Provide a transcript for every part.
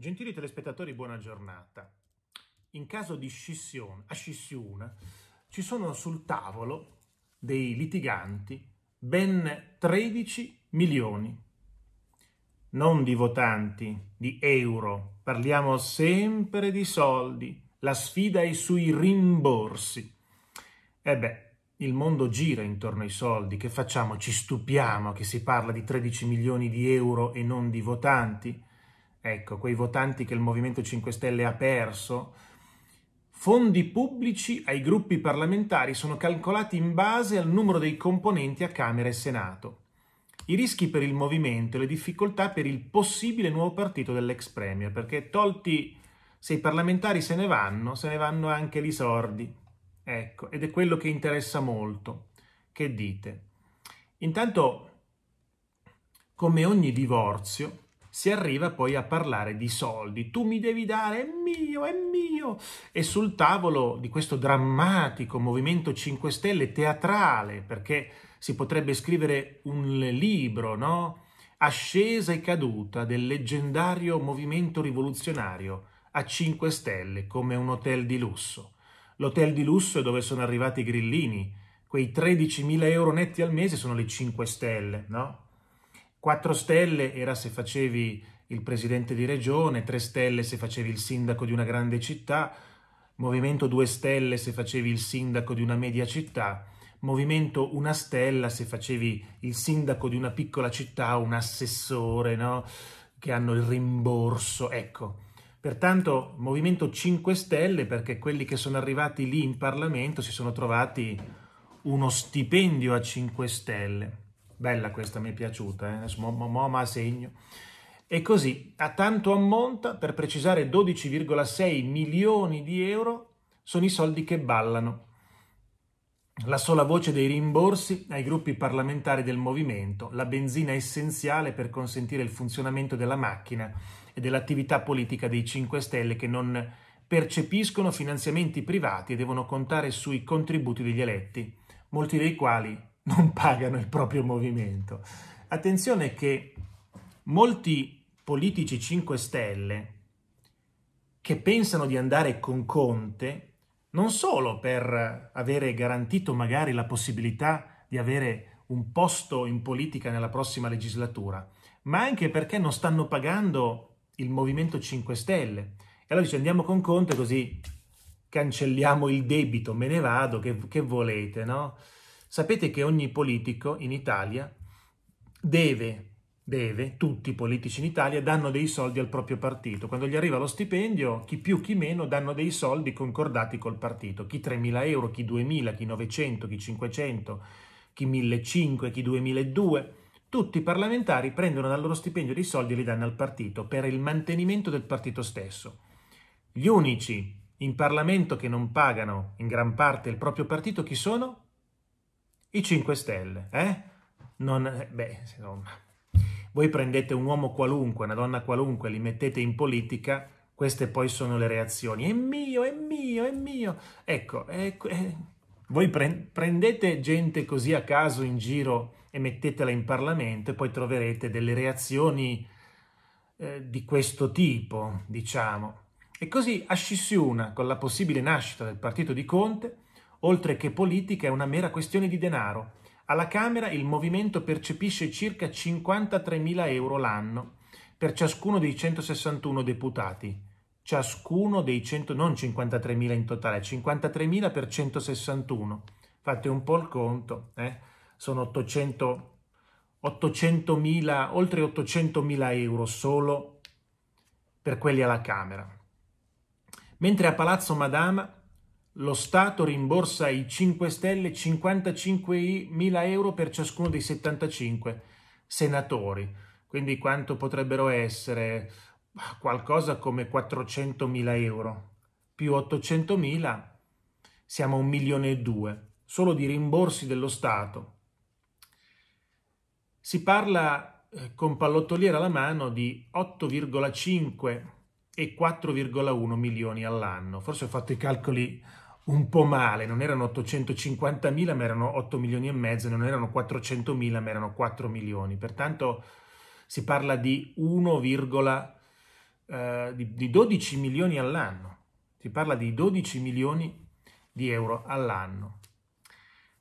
Gentili telespettatori, buona giornata. In caso di scissione, a scissione, ci sono sul tavolo dei litiganti ben 13 milioni, non di votanti, di euro. Parliamo sempre di soldi. La sfida è sui rimborsi. E eh beh, il mondo gira intorno ai soldi. Che facciamo? Ci stupiamo che si parla di 13 milioni di euro e non di votanti? ecco, quei votanti che il Movimento 5 Stelle ha perso, fondi pubblici ai gruppi parlamentari sono calcolati in base al numero dei componenti a Camera e Senato. I rischi per il movimento e le difficoltà per il possibile nuovo partito dell'ex Premier, perché tolti se i parlamentari se ne vanno, se ne vanno anche gli sordi. Ecco, ed è quello che interessa molto. Che dite? Intanto, come ogni divorzio, si arriva poi a parlare di soldi. Tu mi devi dare, è mio, è mio. E sul tavolo di questo drammatico Movimento 5 Stelle teatrale, perché si potrebbe scrivere un libro, no? Ascesa e caduta del leggendario movimento rivoluzionario a 5 Stelle come un hotel di lusso. L'hotel di lusso è dove sono arrivati i grillini, quei 13.000 euro netti al mese sono le 5 Stelle, no? 4 stelle era se facevi il presidente di regione, 3 stelle se facevi il sindaco di una grande città, Movimento 2 stelle se facevi il sindaco di una media città, Movimento 1 stella se facevi il sindaco di una piccola città, un assessore, no? che hanno il rimborso, ecco. Pertanto Movimento 5 Stelle perché quelli che sono arrivati lì in Parlamento si sono trovati uno stipendio a 5 Stelle. Bella questa, mi è piaciuta, eh? adesso mo, mo, mo ma segno. E così, a tanto ammonta, per precisare 12,6 milioni di euro, sono i soldi che ballano. La sola voce dei rimborsi ai gruppi parlamentari del movimento, la benzina essenziale per consentire il funzionamento della macchina e dell'attività politica dei 5 Stelle che non percepiscono finanziamenti privati e devono contare sui contributi degli eletti, molti dei quali non pagano il proprio movimento. Attenzione che molti politici 5 Stelle che pensano di andare con Conte non solo per avere garantito magari la possibilità di avere un posto in politica nella prossima legislatura, ma anche perché non stanno pagando il Movimento 5 Stelle. E allora dice andiamo con Conte così cancelliamo il debito, me ne vado, che, che volete, no? Sapete che ogni politico in Italia deve, deve, tutti i politici in Italia danno dei soldi al proprio partito. Quando gli arriva lo stipendio, chi più chi meno danno dei soldi concordati col partito. Chi 3.000 euro, chi 2.000, chi 900, chi 500, chi 1.500, chi 2.002. Tutti i parlamentari prendono dal loro stipendio dei soldi e li danno al partito per il mantenimento del partito stesso. Gli unici in Parlamento che non pagano in gran parte il proprio partito chi sono? I 5 Stelle, eh? Non, eh, beh, insomma, voi prendete un uomo qualunque, una donna qualunque, li mettete in politica, queste poi sono le reazioni. È mio, è mio, è mio. Ecco, ecco eh. voi prendete gente così a caso in giro e mettetela in Parlamento e poi troverete delle reazioni eh, di questo tipo, diciamo. E così a scissiona, con la possibile nascita del partito di Conte, oltre che politica è una mera questione di denaro. Alla Camera il movimento percepisce circa 53.000 euro l'anno per ciascuno dei 161 deputati. Ciascuno dei 100, non 53.000 in totale, 53.000 per 161. Fate un po' il conto, eh? sono 800, 800.000, oltre 800.000 euro solo per quelli alla Camera. Mentre a Palazzo Madama lo Stato rimborsa ai 5 Stelle 55.000 euro per ciascuno dei 75 senatori, quindi quanto potrebbero essere? Qualcosa come 400.000 euro, più 800.000 siamo a 1 milione e 2, solo di rimborsi dello Stato. Si parla eh, con pallottoliera alla mano di 8,5 e 4,1 milioni all'anno. Forse ho fatto i calcoli un po' male, non erano 850.000 ma erano 8 milioni e mezzo, non erano 400.000 ma erano 4 milioni, pertanto si parla di 1, eh, di, di 12 milioni all'anno, si parla di 12 milioni di euro all'anno.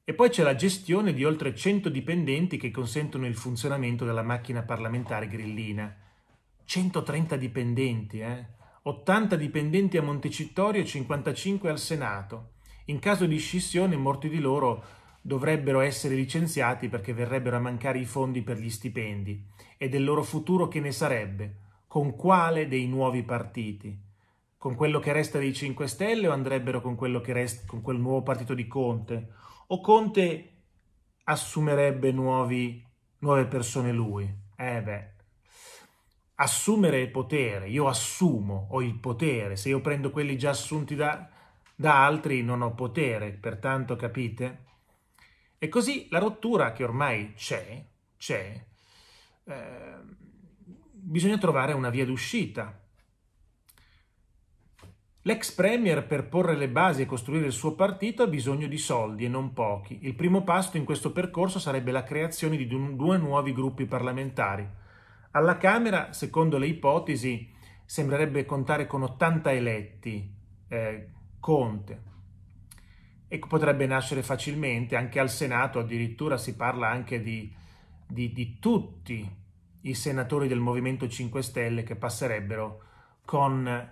E poi c'è la gestione di oltre 100 dipendenti che consentono il funzionamento della macchina parlamentare grillina. 130 dipendenti, eh? 80 dipendenti a Montecittorio e 55 al Senato. In caso di scissione molti di loro dovrebbero essere licenziati perché verrebbero a mancare i fondi per gli stipendi e del loro futuro che ne sarebbe, con quale dei nuovi partiti? Con quello che resta dei 5 Stelle o andrebbero con, resta, con quel nuovo partito di Conte? O Conte assumerebbe nuovi, nuove persone lui? Eh beh, assumere il potere, io assumo, ho il potere, se io prendo quelli già assunti da, da altri non ho potere, pertanto capite? E così la rottura che ormai c'è, c'è, eh, bisogna trovare una via d'uscita. L'ex premier per porre le basi e costruire il suo partito ha bisogno di soldi e non pochi. Il primo passo in questo percorso sarebbe la creazione di due nuovi gruppi parlamentari alla Camera, secondo le ipotesi, sembrerebbe contare con 80 eletti eh, Conte e potrebbe nascere facilmente, anche al Senato addirittura si parla anche di, di, di tutti i senatori del Movimento 5 Stelle che passerebbero con,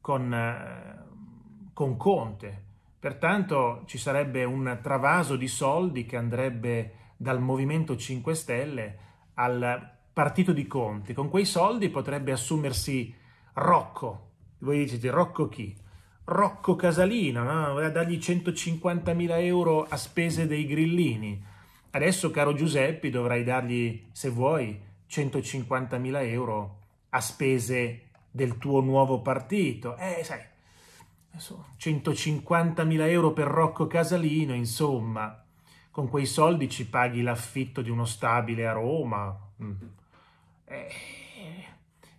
con, eh, con Conte. Pertanto ci sarebbe un travaso di soldi che andrebbe dal Movimento 5 Stelle al partito di conti. Con quei soldi potrebbe assumersi Rocco. Voi dicete Rocco chi? Rocco Casalino, no? voleva dargli 150.000 euro a spese dei grillini. Adesso, caro Giuseppe, dovrai dargli, se vuoi, 150.000 euro a spese del tuo nuovo partito. Eh, sai, 150.000 euro per Rocco Casalino, insomma, con quei soldi ci paghi l'affitto di uno stabile a Roma, mm eh,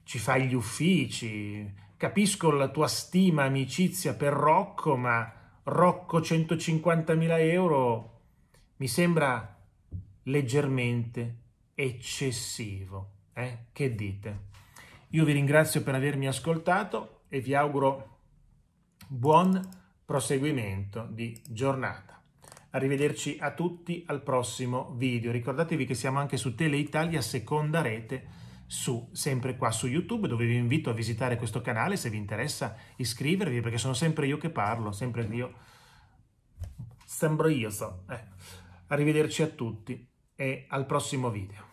ci fai gli uffici, capisco la tua stima, amicizia per Rocco, ma Rocco 150.000 euro mi sembra leggermente eccessivo. Eh? Che dite? Io vi ringrazio per avermi ascoltato e vi auguro buon proseguimento di giornata. Arrivederci a tutti al prossimo video. Ricordatevi che siamo anche su Tele Italia seconda rete su, sempre qua su YouTube, dove vi invito a visitare questo canale se vi interessa iscrivervi, perché sono sempre io che parlo, sempre io. Sembro io, so. Eh. Arrivederci a tutti e al prossimo video.